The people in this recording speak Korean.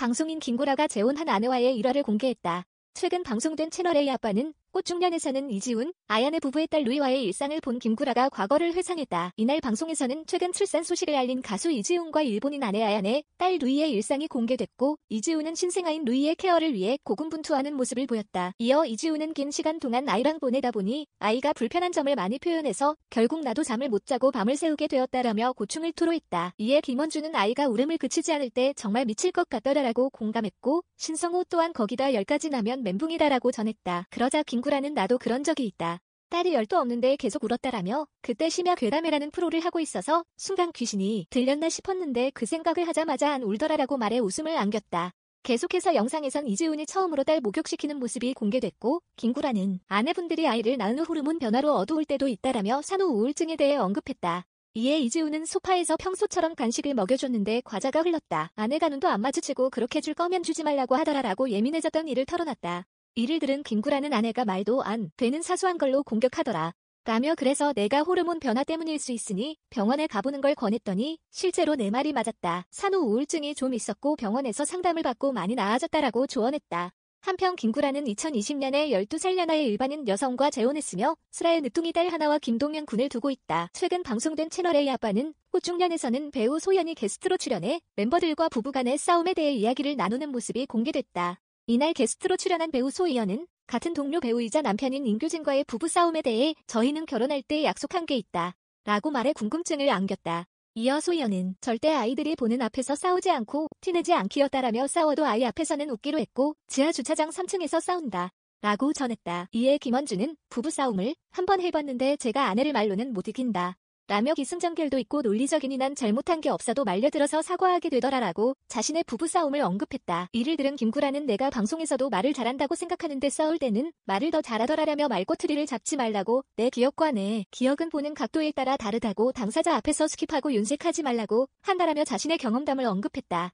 방송인 김구라가 재혼한 아내와의 일화를 공개했다. 최근 방송된 채널A 아빠는 꽃중년에서는 이지훈, 아연의 부부의 딸 루이와의 일상을 본 김구라가 과거를 회상했다. 이날 방송에서는 최근 출산 소식을 알린 가수 이지훈과 일본인 아내 아연의딸 루이의 일상이 공개됐고 이지훈은 신생아인 루이의 케어를 위해 고군분투하는 모습을 보였다. 이어 이지훈은 긴 시간 동안 아이랑 보내다 보니 아이가 불편한 점을 많이 표현해서 결국 나도 잠을 못 자고 밤을 새우게 되었다라며 고충을 토로했다. 이에 김원주는 아이가 울음을 그치지 않을 때 정말 미칠 것 같더라라고 공감했고 신성호 또한 거기다 열까지 나면 멘붕이다라고 전했다. 그러자 김 농구라는 나도 그런 적이 있다. 딸이 열도 없는데 계속 울었다라며 그때 심야 괴담회라는 프로를 하고 있어서 순간 귀신이 들렸나 싶었는데 그 생각을 하자마자 안 울더라라고 말해 웃음을 안겼다. 계속해서 영상에선 이지훈이 처음으로 딸 목욕시키는 모습이 공개됐고 김구라는 아내분들이 아이를 낳은 후 호르몬 변화로 어두울 때도 있다라며 산후 우울증에 대해 언급했다. 이에 이지훈은 소파에서 평소처럼 간식을 먹여줬는데 과자가 흘렀다. 아내가 눈도 안 마주치고 그렇게 줄 거면 주지 말라고 하더라라고 예민해졌던 이를 털어놨다. 이를 들은 김구라는 아내가 말도 안 되는 사소한 걸로 공격하더라. 라며 그래서 내가 호르몬 변화 때문일 수 있으니 병원에 가보는 걸 권했더니 실제로 내 네 말이 맞았다. 산후 우울증이 좀 있었고 병원에서 상담을 받고 많이 나아졌다라고 조언했다. 한편 김구라는 2020년에 12살 연하의 일반인 여성과 재혼했으며 슬아의 늦둥이 딸 하나와 김동연 군을 두고 있다. 최근 방송된 채널의 아빠는 호중년에서는 배우 소연이 게스트로 출연해 멤버들과 부부간의 싸움에 대해 이야기를 나누는 모습이 공개됐다. 이날 게스트로 출연한 배우 소희연은 같은 동료 배우이자 남편인 임규진과의 부부싸움에 대해 저희는 결혼할 때 약속한 게 있다. 라고 말해 궁금증을 안겼다. 이어 소희연은 절대 아이들이 보는 앞에서 싸우지 않고 티내지 않기였다라며 싸워도 아이 앞에서는 웃기로 했고 지하 주차장 3층에서 싸운다. 라고 전했다. 이에 김원준은 부부싸움을 한 번 해봤는데 제가 아내를 말로는 못 이긴다. 라며 기승전결도 있고 논리적인이난 잘못한 게 없어도 말려들어서 사과하게 되더라라고 자신의 부부싸움을 언급했다. 이를 들은 김구라는 내가 방송에서도 말을 잘한다고 생각하는데 싸울 때는 말을 더 잘하더라라며 말꼬투리를 잡지 말라고 내 기억과 내 기억은 보는 각도에 따라 다르다고 당사자 앞에서 스킵하고 윤색하지 말라고 한다라며 자신의 경험담을 언급했다.